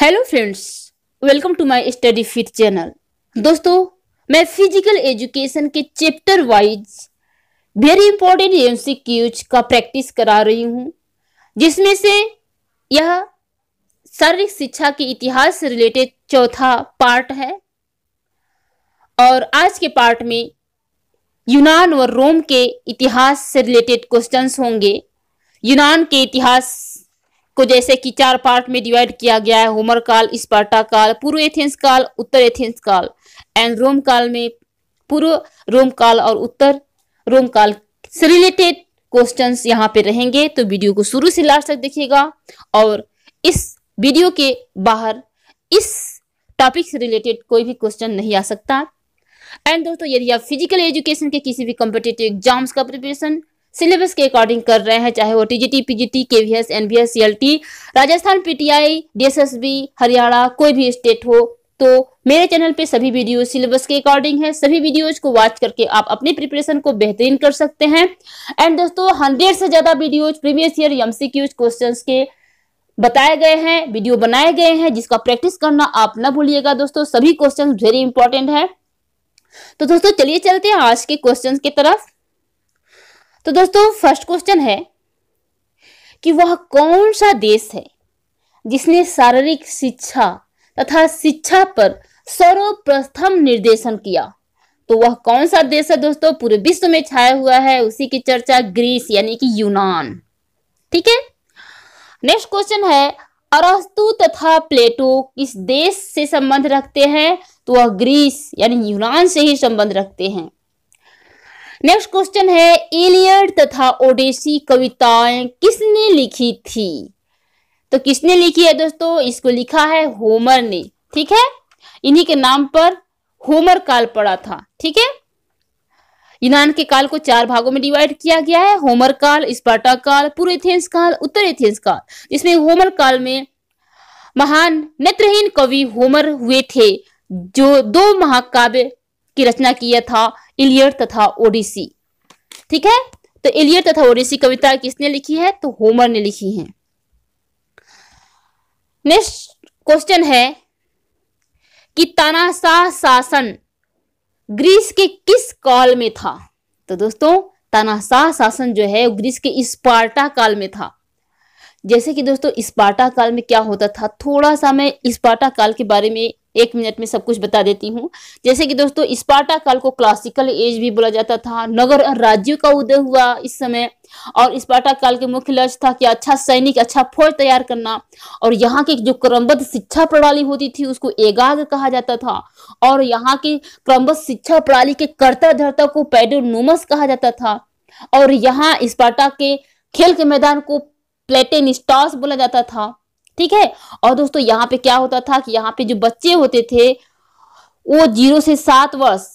Hello friends welcome to my study fit channel दोस्तों मैं physical education के chapter wise very important MCQs का practice करा रही हूँ जिसमें से यह शारीरिक शिक्षा के इतिहास से रिलेटेड चौथा पार्ट है और आज के पार्ट में यूनान और रोम के इतिहास से रिलेटेड क्वेश्चंस होंगे यूनान के इतिहास को जैसे कि चार पार्ट में डिवाइड किया गया है होमर काल स्पर्टा काल पूर्व एथेंस काल उत्तर एथेंस काल एंड रोम काल में पूर्व रोम काल और उत्तर रोम काल से रिलेटेड क्वेश्चन यहाँ पे रहेंगे तो वीडियो को शुरू से लास्ट तक देखिएगा और इस वीडियो के बाहर इस टॉपिक से रिलेटेड कोई भी क्वेश्चन नहीं आ सकता एंड दोस्तों यदि आप फिजिकल एजुकेशन के किसी भी कॉम्पिटेटिव एग्जाम्स का प्रिपरेशन सिलेबस के अकॉर्डिंग कर रहे हैं चाहे वो TGT PGT KVS NBS CLT Rajasthan PTI DSSB Haryana कोई भी स्टेट हो तो मेरे चैनल पे सभी वीडियो सिलेबस के अकॉर्डिंग है सभी वीडियोज को वॉच करके आप अपनी प्रिपरेशन को बेहतरीन कर सकते हैं एंड दोस्तों हंड्रेड से ज्यादा videos previous year MCQs question के बताए गए हैं वीडियो बनाए गए हैं जिसका प्रैक्टिस करना आप ना भूलिएगा दोस्तों सभी क्वेश्चन वेरी इंपॉर्टेंट है तो दोस्तों चलिए चलते हैं आज के क्वेश्चन की तरफ तो दोस्तों फर्स्ट क्वेश्चन है कि वह कौन सा देश है जिसने शारीरिक शिक्षा तथा शिक्षा पर सर्वप्रथम निर्देशन किया तो वह कौन सा देश है दोस्तों पूरे विश्व में छाया हुआ है उसी की चर्चा ग्रीस यानी कि यूनान ठीक है नेक्स्ट क्वेश्चन है अरस्तु तथा प्लेटो किस देश से संबंध रखते हैं तो वह ग्रीस यानी यूनान से ही संबंध रखते हैं नेक्स्ट क्वेश्चन है इलियड तथा ओडेसी कविताएं किसने लिखी थी तो किसने लिखी है दोस्तों इसको लिखा है होमर ने ठीक है इन्हीं के नाम पर होमर काल पड़ा था ठीक है यूनान के काल को चार भागों में डिवाइड किया गया है होमर काल स्पाटा काल पूर्व एथेंस काल उत्तर एथेंस काल इसमें होमर काल में महान नेत्रहीन कवि होमर हुए थे जो दो महाकाव्य की रचना किया था इलियर तथा ओडिसी ठीक है तो इलियर तथा ओडिसी कविता किसने लिखी है तो होमर ने लिखी है नेक्स्ट क्वेश्चन है कि तानाशाह शासन ग्रीस के किस काल में था तो दोस्तों तानाशाह शासन जो है ग्रीस के स्पार्टा काल में था जैसे कि दोस्तों स्पार्टा काल में क्या होता था थोड़ा सा मैं स्पार्टा काल के बारे में एक मिनट में सब कुछ बता देती हूँ जैसे कि दोस्तों स्पार्टा काल को क्लासिकल एज भी बोला जाता था नगर राज्यों का उदय हुआ इस समय और स्पार्टा काल के मुख्य लक्ष्य था कि अच्छा सैनिक अच्छा फौज तैयार करना और यहाँ की जो क्रमबद्ध शिक्षा प्रणाली होती थी उसको एगाग कहा जाता था और यहाँ की क्रमबद्ध शिक्षा प्रणाली के कर्ता धर्ता को पेडोनोमस कहा जाता था और यहाँ स्पार्टा के खेल के मैदान को प्लेटेनिस्टास बोला जाता था ठीक है और दोस्तों यहाँ पे क्या होता था कि यहाँ पे जो बच्चे होते थे वो जीरो से सात वर्ष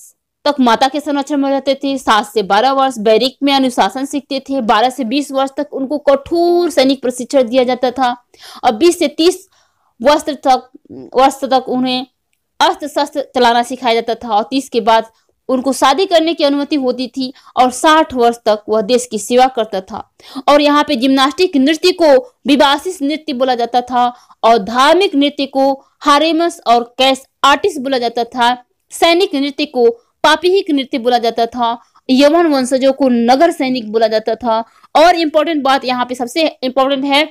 तक माता के संरक्षण में रहते थे सात से बारह वर्ष बैरिक में अनुशासन सीखते थे बारह से बीस वर्ष तक उनको कठोर सैनिक प्रशिक्षण दिया जाता था और बीस से तीस वर्ष तक वर्ष तक उन्हें अस्त्र शस्त्र चलाना सिखाया जाता था और तीस के बाद उनको शादी करने की अनुमति होती थी और 60 वर्ष तक वह देश की सेवा करता था और यहाँ पे जिम्नास्टिक नृत्य को विवासिस नृत्य बोला जाता था और धार्मिक नृत्य को हारेमस और कैश आर्टिस्ट बोला जाता था सैनिक नृत्य को पापीहिक नृत्य बोला जाता था यमन वंशजों को नगर सैनिक बोला जाता था और इम्पोर्टेंट बात यहाँ पे सबसे इम्पोर्टेंट है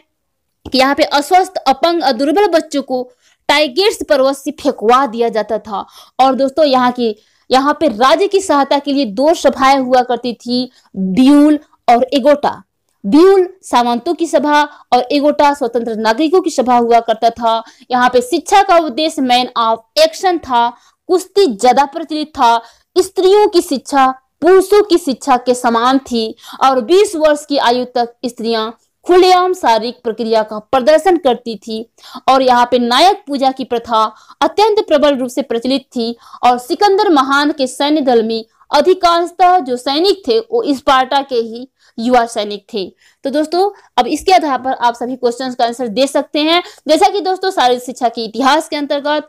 कि यहाँ पे अस्वस्थ अपंग और दुर्बल बच्चों को टाइगर्स पर्वत से फेंकवा दिया जाता था और दोस्तों यहाँ की यहाँ पे राज्य की सहायता के लिए दो सभाएं हुआ करती थी बियूल और एगोटा बियूल सामंतों की सभा और एगोटा स्वतंत्र नागरिकों की सभा हुआ करता था यहाँ पे शिक्षा का उद्देश्य मैन ऑफ एक्शन था कुश्ती ज्यादा प्रचलित था स्त्रियों की शिक्षा पुरुषों की शिक्षा के समान थी और 20 वर्ष की आयु तक स्त्रियां खुलेआम शारीरिक प्रक्रिया का प्रदर्शन करती थी और यहाँ पे नायक पूजा की प्रथा अत्यंत प्रबल रूप से प्रचलित थी और सिकंदर महान के सैन्य दल में अधिकांशतः जो सैनिक थे वो पार्टा के ही युवा सैनिक थे तो दोस्तों अब इसके आधार पर आप सभी क्वेश्चन का आंसर दे सकते हैं जैसा कि दोस्तों शारीरिक शिक्षा के इतिहास के अंतर्गत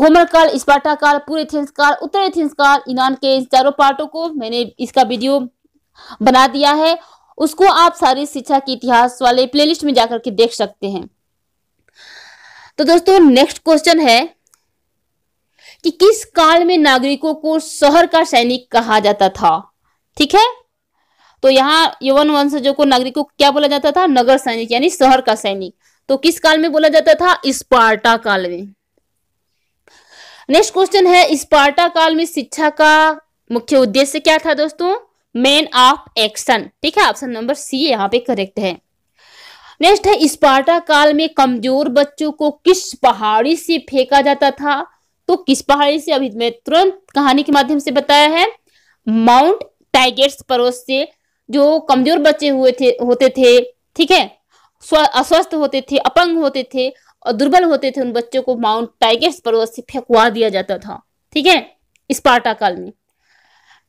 होमर काल स्पाटा काल पूरे काल उत्तर एथेंस काल ईरान के इन चारों पार्टों को मैंने इसका वीडियो बना दिया है उसको आप सारी शिक्षा के इतिहास वाले प्लेलिस्ट में जाकर के देख सकते हैं तो दोस्तों नेक्स्ट क्वेश्चन है कि किस काल में नागरिकों को शहर का सैनिक कहा जाता था ठीक है तो यहाँ यवन वंशजों को नागरिकों को क्या बोला जाता था नगर सैनिक यानी शहर का सैनिक तो किस काल में बोला जाता था स्पार्टा काल में नेक्स्ट क्वेश्चन है स्पार्टा काल में शिक्षा का मुख्य उद्देश्य क्या था दोस्तों मैन ऑफ एक्शन ठीक है ऑप्शन नंबर सी यहाँ पे करेक्ट है नेक्स्ट है स्पार्टा काल में कमजोर बच्चों को किस पहाड़ी से फेंका जाता था तो किस पहाड़ी से अभी मैं तुरंत कहानी के माध्यम से बताया है माउंट टाइगर्स पर्वत से जो कमजोर बच्चे हुए थे होते थे ठीक है अस्वस्थ होते थे अपंग होते थे और दुर्बल होते थे उन बच्चों को माउंट टाइगर्स पर्वत से फेंकवा दिया जाता था ठीक है स्पार्टा काल में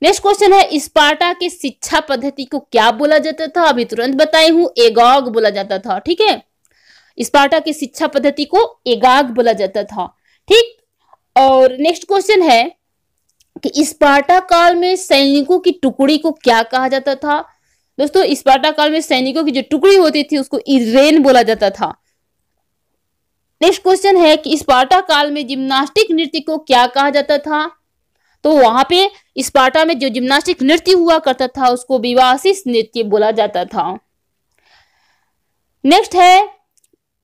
नेक्स्ट क्वेश्चन है स्पार्टा के शिक्षा पद्धति को क्या बोला जाता था अभी तुरंत बताई हूँ एगॉग बोला जाता था ठीक है स्पार्टा की शिक्षा पद्धति को एगाग बोला जाता था ठीक और नेक्स्ट क्वेश्चन है कि स्पार्टा काल में सैनिकों की टुकड़ी को क्या कहा जाता था दोस्तों स्पार्टा काल में सैनिकों की जो टुकड़ी होती थी उसको इरेन बोला जाता था नेक्स्ट क्वेश्चन है कि स्पार्टा काल में जिम्नास्टिक नृत्य को क्या कहा जाता था तो वहां पे स्पार्टा में जो जिम्नास्टिक नृत्य हुआ करता था उसको विवासिस नृत्य बोला जाता था नेक्स्ट है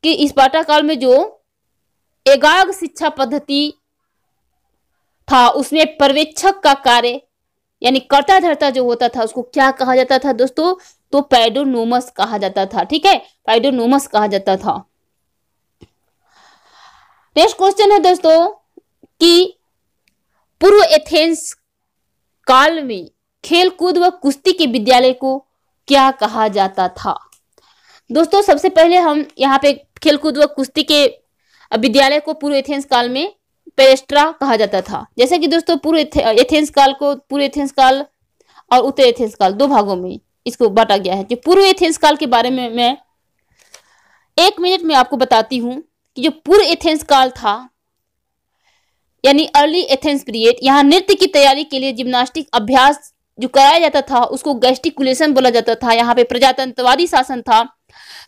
कि स्पार्टा काल में जो एगाग शिक्षा पद्धति था उसमें पर्यवेक्षक का कार्य यानी कर्ता धर्ता जो होता था उसको क्या कहा जाता था दोस्तों तो पैडोनोमस कहा जाता था ठीक है पैडोनोमस कहा जाता था नेक्स्ट क्वेश्चन है दोस्तों कि पूर्व एथेंस काल में खेलकूद व कुश्ती के विद्यालय को क्या कहा जाता था दोस्तों सबसे पहले हम यहाँ पे खेलकूद व कुश्ती के विद्यालय को पूर्व एथेंस काल में पेरेस्ट्रा कहा जाता था जैसे कि दोस्तों पूर्व एथेंस काल को पूर्व एथेंस काल और उत्तर एथेंस काल दो भागों में इसको बांटा गया है जो पूर्व एथेंस काल के बारे में मैं एक मिनट में आपको बताती हूँ कि जो पूर्व एथेंस काल था यानी अर्ली एथेंस पीरियड यहाँ नृत्य की तैयारी के लिए जिम्नास्टिक अभ्यास जो कराया जाता था उसको गैस्टिकुलेशन बोला जाता था यहाँ पे प्रजातंत्रवादी शासन था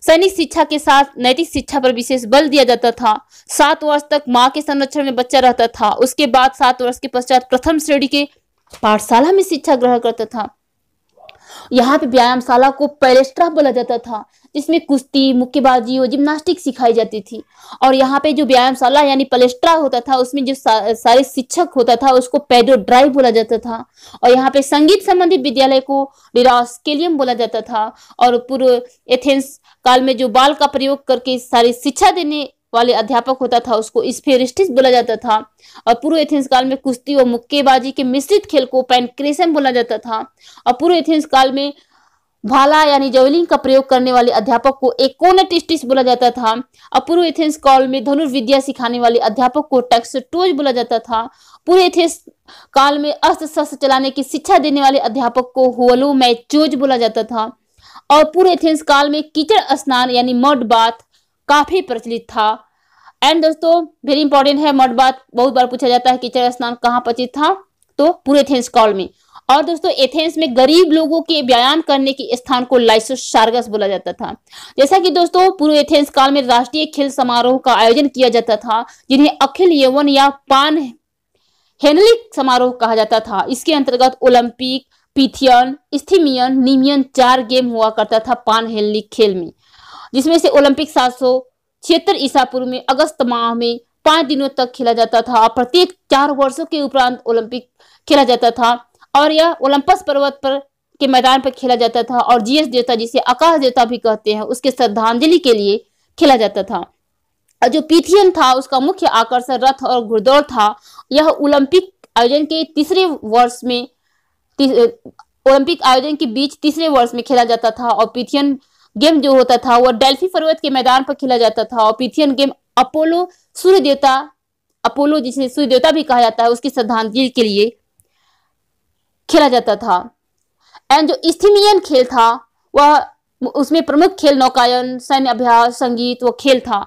सैनिक शिक्षा के साथ नैतिक शिक्षा पर विशेष बल दिया जाता था सात वर्ष तक माँ के संरक्षण में बच्चा रहता था उसके बाद सात वर्ष के पश्चात प्रथम श्रेणी के पाठशाला में शिक्षा ग्रहण करता था यहाँ पे व्यायामशाला को पैलेस्ट्रा बोला जाता था जिसमें कुश्ती मुक्केबाजी और जिम्नास्टिक सिखाई जाती थी और यहाँ पे जो व्यायामशाला यानी पलेस्ट्रा होता था उसमें जो सा, सारे शिक्षक होता था उसको पेडो ड्राइव बोला जाता था और यहाँ पे संगीत संबंधित विद्यालय को डिरास्केलियम बोला जाता था और पूर्व एथेंस काल में जो बाल का प्रयोग करके सारी शिक्षा देने वाले अध्यापक होता था उसको स्फेरिस्टिस बोला जाता था और पूर्व एथेंस काल में कुश्ती और मुक्केबाजी के मिश्रित खेल को पैनक्रेशन बोला जाता था और पूर्व एथेंस काल में भाला यानी जेवलिन का प्रयोग करने वाले अध्यापक को एक बोला जाता था अपूर्व एथेंस काल में धनुर्विद्या सिखाने वाले अध्यापक को टैक्सटोज बोला जाता था पूर्व एथेंस काल में अस्त्र शस्त्र चलाने की शिक्षा देने वाले अध्यापक को होलो मैचोज बोला जाता था और पूर्व एथेंस काल में कीचड़ स्नान यानी मड बाथ काफी प्रचलित था एंड दोस्तों वेरी इंपॉर्टेंट है मड बाथ बहुत बार पूछा जाता है कीचड़ स्नान कहाँ प्रचलित था तो पूरे थे इस कॉल में और दोस्तों एथेंस में गरीब लोगों के व्यायाम करने के स्थान को लाइसो बोला जाता था जैसा कि दोस्तों पूर्व एथेंस काल में राष्ट्रीय खेल समारोह का आयोजन किया जाता था जिन्हें अखिल यवन या पान हेनलिक समारोह कहा जाता था इसके अंतर्गत ओलंपिक पीथियन स्थिमियन निमियन चार गेम हुआ करता था पान हेनलिक खेल में जिसमें से ओलंपिक सात सौ छिहत्तर ईसा पूर्व में अगस्त माह में पांच दिनों तक खेला जाता था प्रत्येक चार वर्षों के उपरांत ओलंपिक खेला जाता था और यह ओलंपस पर्वत पर के मैदान पर खेला जाता था और जीएस देवता जिसे आकाश देवता भी कहते हैं उसके श्रद्धांजलि के लिए खेला जाता था और जो पीथियन था उसका मुख्य आकर्षण रथ और घुड़दौड़ था यह ओलंपिक आयोजन के तीसरे वर्ष में ओलंपिक आयोजन के बीच तीसरे वर्ष में खेला जाता था और पीथियन गेम जो होता था वह डेल्फी पर्वत के मैदान पर खेला जाता था और पीथियन गेम अपोलो सूर्य देवता अपोलो जिसे सूर्य देवता भी कहा जाता है उसकी श्रद्धांजलि के लिए खेला जाता था एंड जो स्थीनियन खेल था वह उसमें प्रमुख खेल नौकायन सैन्य अभ्यास संगीत व खेल था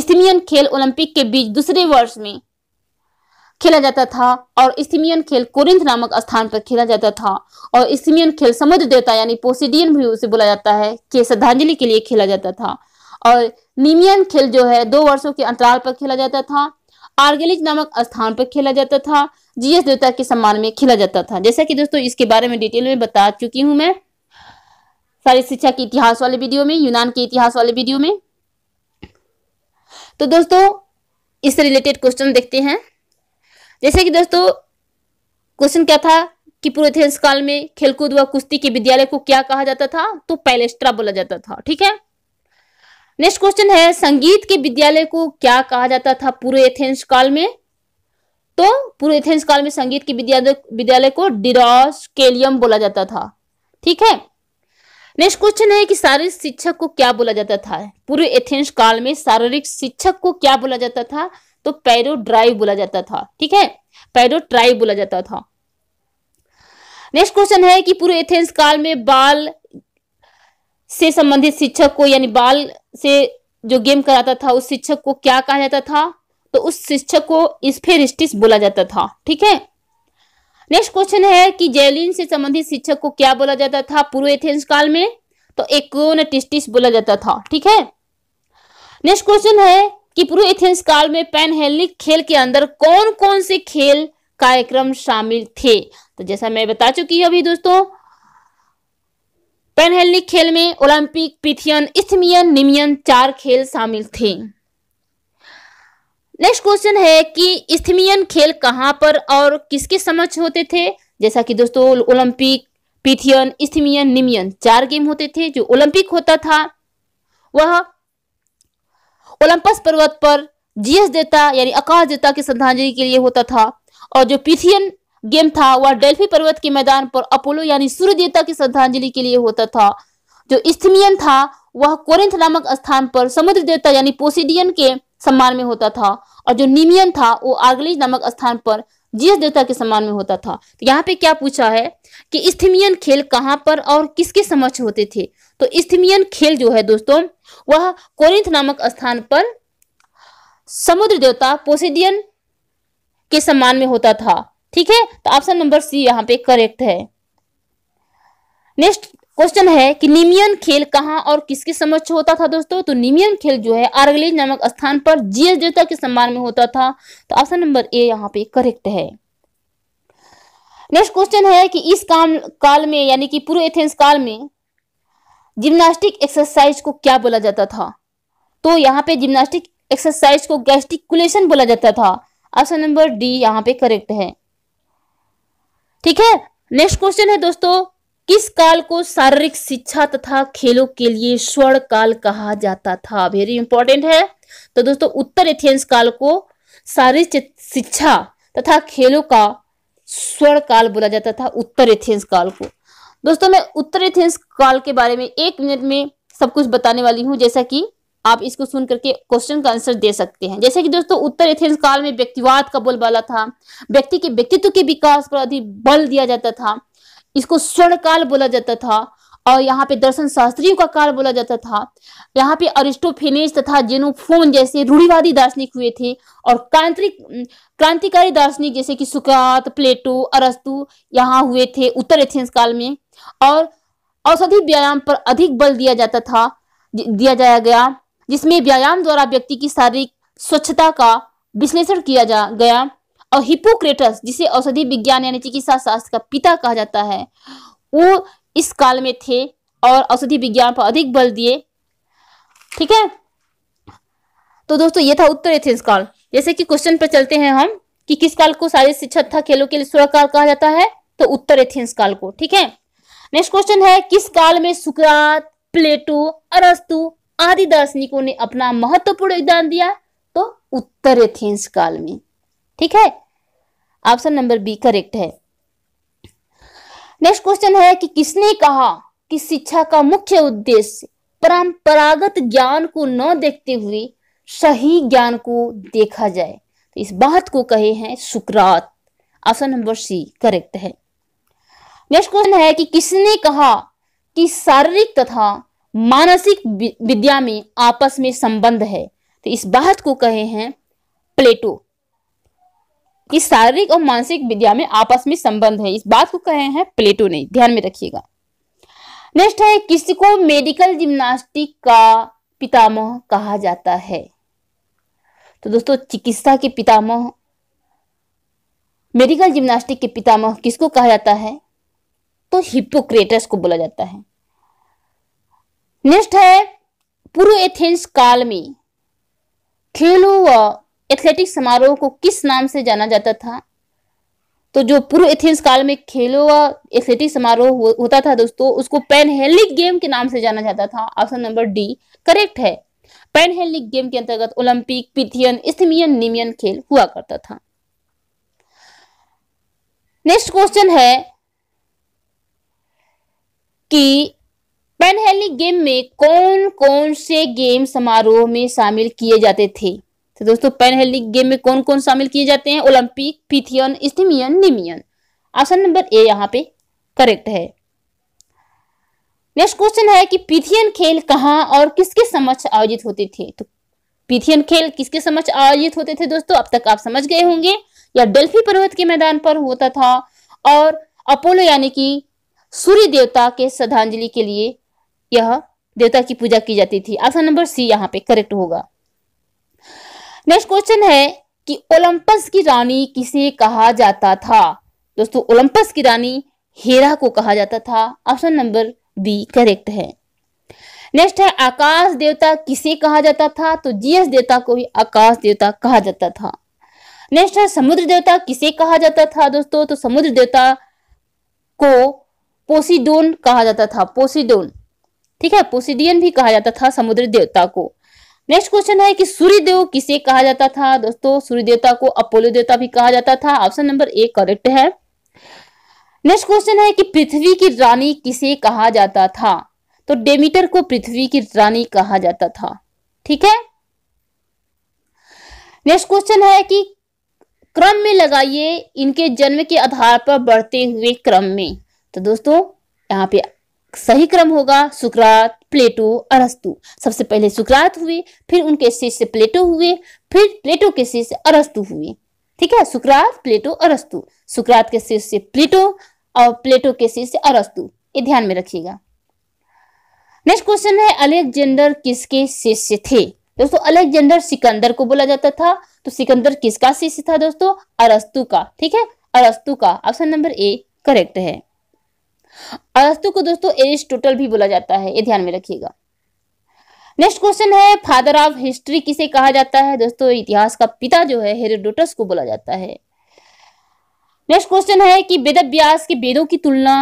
स्थीनियन खेल ओलंपिक के बीच दूसरे वर्ष में खेला जाता था और स्थीमियन खेल कोरिंथ नामक स्थान पर खेला जाता था और स्थीमियन खेल समुद्र देवता यानी पोसिडियन भी उसे बोला जाता है के श्रद्धांजलि के लिए खेला जाता था और निमियन खेल जो है दो वर्षों के अंतराल पर खेला जाता था आर्गेलिज नामक स्थान पर खेला जाता था जीएस देवता के सम्मान में खेला जाता था जैसा कि दोस्तों इसके बारे में डिटेल में बता चुकी हूँ मैं सारी शिक्षा के इतिहास वाले वीडियो में यूनान के इतिहास वाले वीडियो में तो दोस्तों इससे रिलेटेड क्वेश्चन देखते हैं जैसे कि दोस्तों क्वेश्चन क्या था कि पुरोथेंस काल में खेलकूद व कुश्ती के विद्यालय को क्या कहा जाता था तो पैलेस्ट्रा बोला जाता था ठीक है नेक्स्ट क्वेश्चन है संगीत के विद्यालय को क्या कहा जाता था पूरे एथेंस काल में तो पूरे एथेंस काल में संगीत के विद्यालय को डिरॉस केलियम बोला जाता था ठीक है नेक्स्ट क्वेश्चन है कि शारीरिक शिक्षक को क्या बोला जाता था पूरे एथेंस काल में शारीरिक शिक्षक को क्या बोला जाता था तो पैरो ड्राइव बोला जाता था ठीक है पैरो ट्राइव बोला जाता था नेक्स्ट क्वेश्चन है कि पूरे एथेंस काल में बाल से संबंधित शिक्षक को यानी बाल से जो गेम कराता था उस शिक्षक को क्या कहा जाता था तो उस शिक्षक को स्फेरिस्टिस बोला जाता था ठीक है नेक्स्ट क्वेश्चन है कि जेलिन से संबंधित शिक्षक को क्या बोला जाता था पूर्व एथेंस काल में तो एकोनटिस्टिस बोला जाता था ठीक है नेक्स्ट क्वेश्चन है कि पूर्व एथेंस काल में पैन हेलिक खेल के अंदर कौन कौन से खेल कार्यक्रम शामिल थे तो जैसा मैं बता चुकी हूँ अभी दोस्तों पैनहेलिक खेल में ओलंपिक पिथियन इथमियन निमियन चार खेल शामिल थे नेक्स्ट क्वेश्चन है कि इस्थमियन खेल कहाँ पर और किसके समक्ष होते थे जैसा कि दोस्तों ओलंपिक पिथियन इस्थमियन निमियन चार गेम होते थे जो ओलंपिक होता था वह ओलंपस पर्वत पर जीएस देता यानी आकाश देता की श्रद्धांजलि के लिए होता था और जो पिथियन गेम था वह डेल्फी पर्वत के मैदान पर अपोलो यानी सूर्य देवता की श्रद्धांजलि के लिए होता था जो इस्थमियन था वह कोरिंथ नामक स्थान पर समुद्र देवता यानी पोसिडियन के सम्मान में होता था और जो निमियन था वो आर्गलिज नामक स्थान पर जीस देवता के सम्मान में होता था तो यहाँ पे क्या पूछा है कि स्थमियन खेल कहाँ पर और किसके समक्ष होते थे तो स्थमियन खेल जो है दोस्तों वह कोरिंथ नामक स्थान पर समुद्र देवता पोसिडियन के सम्मान में होता था ठीक है तो ऑप्शन नंबर सी यहाँ पे करेक्ट है नेक्स्ट क्वेश्चन है कि निमियन खेल कहाँ और किसके समक्ष होता था दोस्तों तो निमियन खेल जो है आरगली नामक स्थान पर जीएस देवता के सम्मान में होता था तो ऑप्शन नंबर ए यहाँ पे करेक्ट है नेक्स्ट क्वेश्चन है कि इस काम काल में यानी कि पूर्व एथेंस काल में जिम्नास्टिक एक्सरसाइज को क्या बोला जाता था तो यहाँ पे जिम्नास्टिक एक्सरसाइज को गैस्टिकुलेशन बोला जाता था ऑप्शन नंबर डी यहाँ पे करेक्ट है ठीक है नेक्स्ट क्वेश्चन है दोस्तों किस काल को शारीरिक शिक्षा तथा खेलों के लिए स्वर्ण काल कहा जाता था वेरी इंपॉर्टेंट है तो दोस्तों उत्तर एथियंस काल को शारीरिक शिक्षा तथा खेलों का स्वर्ण काल बोला जाता था उत्तर एथियंस काल को दोस्तों मैं उत्तर एथियंस काल के बारे में एक मिनट में सब कुछ बताने वाली हूँ जैसा कि आप इसको सुन करके क्वेश्चन का आंसर दे सकते हैं जैसे कि दोस्तों उत्तर एथेंस काल में व्यक्तिवाद का बोलबाला था व्यक्ति के व्यक्तित्व के विकास पर अधिक बल दिया जाता था इसको स्वर्ण काल बोला जाता था और यहाँ पे दर्शन शास्त्रियों का काल बोला जाता था यहाँ पे अरिस्टोफेनेस तथा जेनोफोन जैसे रूढ़िवादी दार्शनिक हुए थे और क्रांतिक क्रांतिकारी दार्शनिक जैसे कि सुकात प्लेटो अरस्तु यहाँ हुए थे उत्तर एथेंस काल में और औषधि व्यायाम पर अधिक बल दिया जाता था दिया जाया गया जिसमें व्यायाम द्वारा व्यक्ति की शारीरिक स्वच्छता का विश्लेषण किया जा गया और हिपोक्रेटस जिसे औषधि विज्ञान यानी चिकित्सा शास्त्र का पिता कहा जाता है वो इस काल में थे और औषधि विज्ञान पर अधिक बल दिए ठीक है तो दोस्तों ये था उत्तर एथेंस काल जैसे कि क्वेश्चन पर चलते हैं हम कि किस काल को शारीरिक शिक्षा खेलों के लिए स्वर्ण कहा जाता है तो उत्तर एथेंस काल को ठीक है नेक्स्ट क्वेश्चन है किस काल में सुकरात प्लेटो अरस्तु आदि दार्शनिकों ने अपना महत्वपूर्ण योगदान दिया तो उत्तर एथेंस काल में ठीक है ऑप्शन नंबर बी करेक्ट है नेक्स्ट क्वेश्चन है कि किसने कहा कि शिक्षा का मुख्य उद्देश्य परंपरागत ज्ञान को न देखते हुए सही ज्ञान को देखा जाए तो इस बात को कहे हैं सुकरात ऑप्शन नंबर सी करेक्ट है नेक्स्ट क्वेश्चन है कि किसने कहा कि शारीरिक तथा मानसिक विद्या में आपस में संबंध है तो इस बात को कहे हैं प्लेटो कि शारीरिक और मानसिक विद्या में आपस में संबंध है इस बात को कहे हैं प्लेटो ने ध्यान में रखिएगा नेक्स्ट है किसको मेडिकल जिम्नास्टिक का पितामह कहा जाता है तो दोस्तों चिकित्सा के पितामह मेडिकल जिम्नास्टिक के पितामह किसको कहा जाता है तो हिप्पोक्रेटस को बोला जाता है नेक्स्ट है पूर्व एथेंस काल में खेलों व एथलेटिक समारोह को किस नाम से जाना जाता था तो जो पूर्व एथेंस काल में खेलों व एथलेटिक समारोह होता था दोस्तों उसको पेनहेलिक गेम के नाम से जाना जाता था ऑप्शन नंबर डी करेक्ट है पेनहेलिक गेम के अंतर्गत ओलंपिक पिथियन इस्थमियन निमियन खेल हुआ करता था नेक्स्ट क्वेश्चन है कि पेनहेली गेम में कौन कौन से गेम समारोह में शामिल किए जाते थे तो दोस्तों पेनहेली गेम में कौन कौन शामिल किए जाते हैं Olympic Pythian Isthmian Nemean option number A यहाँ पे करेक्ट है नेक्स्ट क्वेश्चन है कि पिथियन खेल कहाँ और किसके समक्ष आयोजित होते थे तो पिथियन खेल किसके समक्ष आयोजित होते थे दोस्तों अब तक आप समझ गए होंगे या डेल्फी पर्वत के मैदान पर होता था और अपोलो यानी कि सूर्य देवता के श्रद्धांजलि के लिए यह देवता की पूजा की जाती थी ऑप्शन नंबर सी यहाँ पे करेक्ट होगा नेक्स्ट क्वेश्चन है कि ओलंपस की रानी किसे कहा जाता था दोस्तों ओलंपस की रानी हेरा को कहा जाता था ऑप्शन नंबर बी करेक्ट है नेक्स्ट है आकाश देवता किसे कहा जाता था तो जीएस देवता को भी आकाश देवता कहा जाता था नेक्स्ट है समुद्र देवता किसे कहा जाता था दोस्तों तो समुद्र देवता को पोसीडोन कहा जाता था पोसीडोन ठीक है पोसिडियन भी कहा जाता था समुद्र देवता को नेक्स्ट क्वेश्चन है कि सूर्य देव किसे कहा जाता था दोस्तों सूर्य देवता को अपोलो देवता भी कहा जाता था ऑप्शन नंबर ए करेक्ट है नेक्स्ट क्वेश्चन है कि पृथ्वी की रानी किसे कहा जाता था तो डेमीटर को पृथ्वी की रानी कहा जाता था ठीक है नेक्स्ट क्वेश्चन है कि क्रम में लगाइए इनके जन्म के आधार पर बढ़ते हुए क्रम में तो दोस्तों यहाँ पे सही क्रम होगा सुकरात प्लेटो अरस्तु सबसे पहले सुकरात हुए फिर उनके शिष्य प्लेटो हुए फिर प्लेटो के शिष्य अरस्तु हुए ठीक है सुकरात प्लेटो अरस्तु सुकरात के शिष्य प्लेटो और प्लेटो के शिष्य अरस्तु ये ध्यान में रखिएगा नेक्स्ट क्वेश्चन है अलेक्जेंडर किसके शिष्य थे दोस्तों अलेक्जेंडर सिकंदर को बोला जाता था तो सिकंदर किसका शिष्य था दोस्तों अरस्तु का ठीक है अरस्तु का ऑप्शन नंबर ए करेक्ट है अरस्तु को दोस्तों एरिस्टोटल भी बोला जाता है ये ध्यान में रखिएगा नेक्स्ट क्वेश्चन है फादर ऑफ हिस्ट्री किसे कहा जाता है दोस्तों इतिहास का पिता जो है हेरोडोटस को बोला जाता है नेक्स्ट क्वेश्चन है कि वेद व्यास के वेदों की तुलना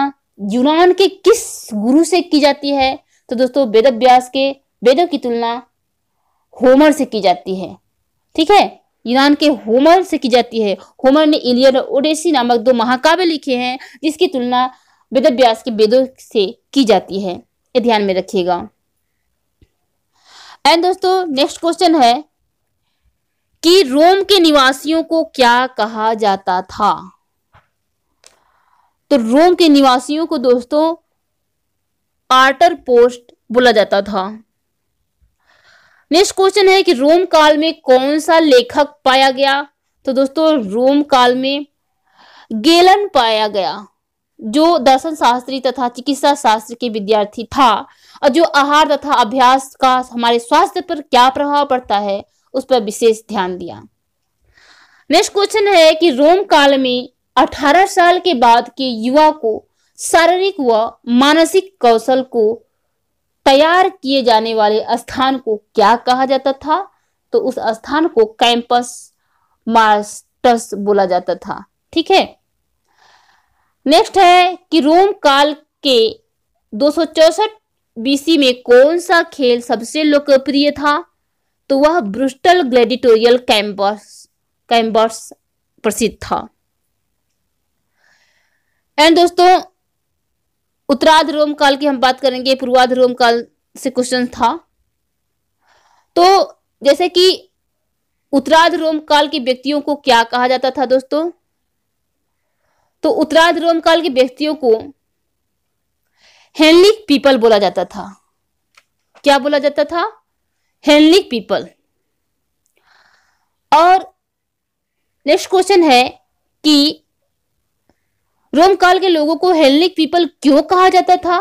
यूनान के किस गुरु से की जाती है तो दोस्तों वेद व्यास के वेदों की तुलना होमर से की जाती है ठीक है यूनान के होमर से की जाती है होमर ने इलियड और ओडेसी नामक दो महाकाव्य लिखे हैं जिसकी तुलना व्यास के वेदों से की जाती है ये ध्यान में रखिएगा एंड दोस्तों नेक्स्ट क्वेश्चन है कि रोम के निवासियों को क्या कहा जाता था तो रोम के निवासियों को दोस्तों आर्टर पोस्ट बोला जाता था नेक्स्ट क्वेश्चन है कि रोम काल में कौन सा लेखक पाया गया तो दोस्तों रोम काल में गेलन पाया गया जो दर्शन शास्त्री तथा चिकित्सा शास्त्र के विद्यार्थी था और जो आहार तथा अभ्यास का हमारे स्वास्थ्य पर क्या प्रभाव पड़ता है उस पर विशेष ध्यान दिया नेक्स्ट क्वेश्चन है कि रोम काल में 18 साल के बाद के युवा को शारीरिक व मानसिक कौशल को तैयार किए जाने वाले स्थान को क्या कहा जाता था तो उस स्थान को कैंपस मास्टर्स बोला जाता था ठीक है नेक्स्ट है कि रोम काल के दो बीसी में कौन सा खेल सबसे लोकप्रिय था तो वह ब्रुस्टल ग्लेडिटोरियल कैंपस कैंपस प्रसिद्ध था एंड दोस्तों उत्तराध रोम काल की हम बात करेंगे पूर्वाध रोम काल से क्वेश्चन था तो जैसे कि उत्तराध रोम काल के व्यक्तियों को क्या कहा जाता था दोस्तों तो उत्तरार्ध रोम काल के व्यक्तियों को हेनलिक पीपल बोला जाता था क्या बोला जाता था हेनलिक पीपल और नेक्स्ट क्वेश्चन है कि रोम काल के लोगों को हेनलिक पीपल क्यों कहा जाता था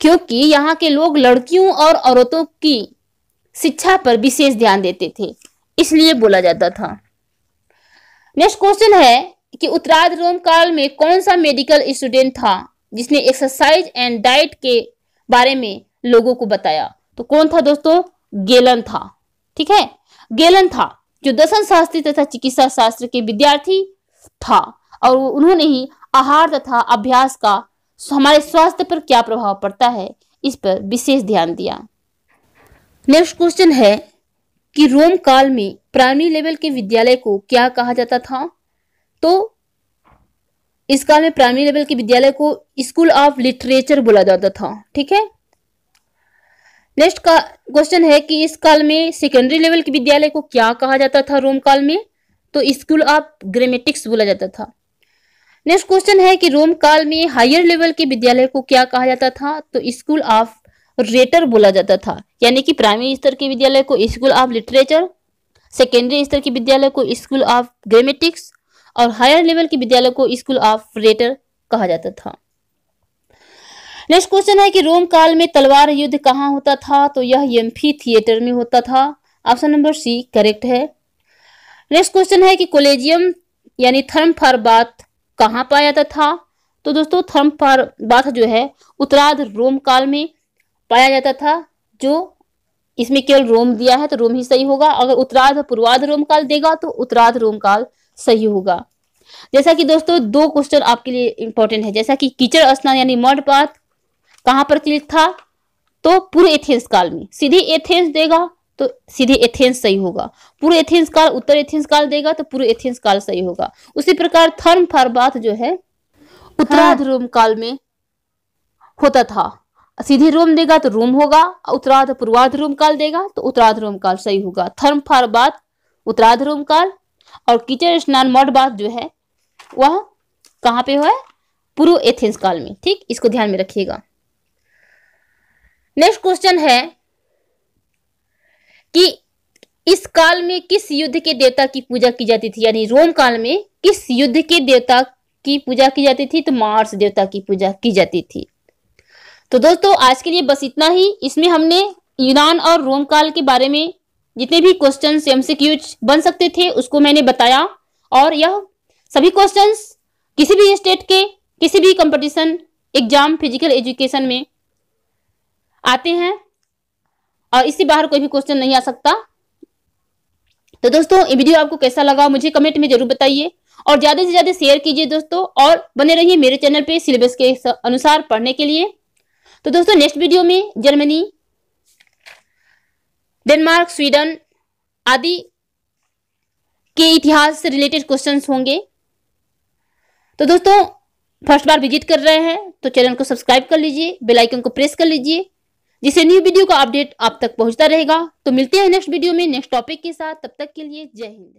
क्योंकि यहाँ के लोग लड़कियों और औरतों की शिक्षा पर विशेष ध्यान देते थे इसलिए बोला जाता था नेक्स्ट क्वेश्चन है कि उत्तराध रोम काल में कौन सा मेडिकल स्टूडेंट था जिसने एक्सरसाइज एंड डाइट के बारे में लोगों को बताया तो कौन था दोस्तों गेलन था ठीक है गेलन था जो दर्शन शास्त्री तथा चिकित्सा शास्त्र के विद्यार्थी था और उन्होंने ही आहार तथा अभ्यास का हमारे स्वास्थ्य पर क्या प्रभाव पड़ता है इस पर विशेष ध्यान दिया नेक्स्ट क्वेश्चन है कि रोम काल में प्राइमरी लेवल के विद्यालय को क्या कहा जाता था तो इस काल में प्राइमरी लेवल के विद्यालय को स्कूल ऑफ लिटरेचर बोला जाता था ठीक है नेक्स्ट का क्वेश्चन है कि इस काल में सेकेंडरी लेवल के विद्यालय को क्या कहा जाता था रोम काल में तो स्कूल ऑफ ग्रामेटिक्स बोला जाता था नेक्स्ट क्वेश्चन है कि रोम काल में हायर लेवल के विद्यालय को क्या कहा जाता था तो स्कूल ऑफ रेटर बोला जाता था यानी कि प्राइमरी स्तर के विद्यालय को स्कूल ऑफ लिटरेचर सेकेंडरी स्तर के विद्यालय को स्कूल ऑफ ग्रामेटिक्स और हायर लेवल के विद्यालय को स्कूल ऑफ रेटर कहा जाता था नेक्स्ट क्वेश्चन है कि रोम काल में तलवार युद्ध कहाँ होता था तो यह यम्फी थिएटर में होता था ऑप्शन नंबर सी करेक्ट है नेक्स्ट क्वेश्चन है कि कोलेजियम यानी थर्म फॉर बात कहाँ पाया जाता था तो दोस्तों थर्म फॉर बात जो है उत्तराध रोम काल में पाया जाता था जो इसमें केवल रोम दिया है तो रोम ही सही होगा अगर उत्तराध पूर्वाध रोम काल देगा तो उत्तराध रोम काल सही होगा जैसा कि दोस्तों दो क्वेश्चन आपके लिए इंपॉर्टेंट है जैसा कि कीचड़ स्नान यानी मठ पात कहाँ प्रचलित था तो पूरे एथेंस काल में सीधे एथेंस देगा तो सीधे एथेंस सही होगा पूरे एथेंस काल उत्तर एथेंस काल देगा तो पूरे एथेंस काल सही होगा उसी प्रकार थर्म फरबात जो है उत्तराध रोम हाँ। काल में होता था सीधे रोम देगा तो रोम होगा उत्तराध पूर्वाध रोम काल देगा तो उत्तराध रोम काल सही होगा थर्म फरबात उत्तराध रोम काल और कीचड़ स्नान मठ बात जो है वह कहाँ पे हुआ है पूर्व एथेंस काल में ठीक इसको ध्यान में रखिएगा नेक्स्ट क्वेश्चन है कि इस काल में किस युद्ध के देवता की पूजा की जाती थी यानी रोम काल में किस युद्ध के देवता की पूजा की जाती थी तो मार्स देवता की पूजा की जाती थी तो दोस्तों आज के लिए बस इतना ही इसमें हमने यूनान और रोम काल के बारे में जितने भी क्वेश्चन एमसीक्यूज बन सकते थे उसको मैंने बताया और यह सभी क्वेश्चन किसी भी स्टेट के किसी भी कंपटीशन एग्जाम फिजिकल एजुकेशन में आते हैं और इससे बाहर कोई भी क्वेश्चन नहीं आ सकता तो दोस्तों ये वीडियो आपको कैसा लगा मुझे कमेंट में जरूर बताइए और ज्यादा से ज्यादा शेयर कीजिए दोस्तों और बने रहिए मेरे चैनल पे सिलेबस के अनुसार पढ़ने के लिए तो दोस्तों नेक्स्ट वीडियो में जर्मनी डेनमार्क स्वीडन आदि के इतिहास से रिलेटेड क्वेश्चंस होंगे तो दोस्तों फर्स्ट बार विजिट कर रहे हैं तो चैनल को सब्सक्राइब कर लीजिए बेल आइकन को प्रेस कर लीजिए जिससे न्यू वीडियो का अपडेट आप तक पहुंचता रहेगा तो मिलते हैं नेक्स्ट वीडियो में नेक्स्ट टॉपिक के साथ तब तक के लिए जय हिंद